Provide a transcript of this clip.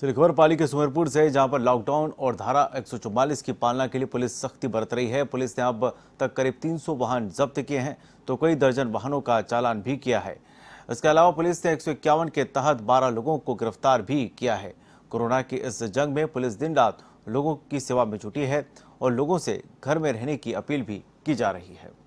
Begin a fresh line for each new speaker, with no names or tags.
खबर तो पाली के सुमेरपुर से जहां पर लॉकडाउन और धारा 144 की पालना के लिए पुलिस सख्ती बरत रही है पुलिस ने अब तक करीब 300 वाहन जब्त किए हैं तो कई दर्जन वाहनों का चालान भी किया है इसके अलावा पुलिस ने एक के तहत बारह लोगों को गिरफ्तार भी किया है कोरोना की इस जंग में पुलिस दिन रात लोगों की सेवा में जुटी है और लोगों से घर में रहने की अपील भी की जा रही है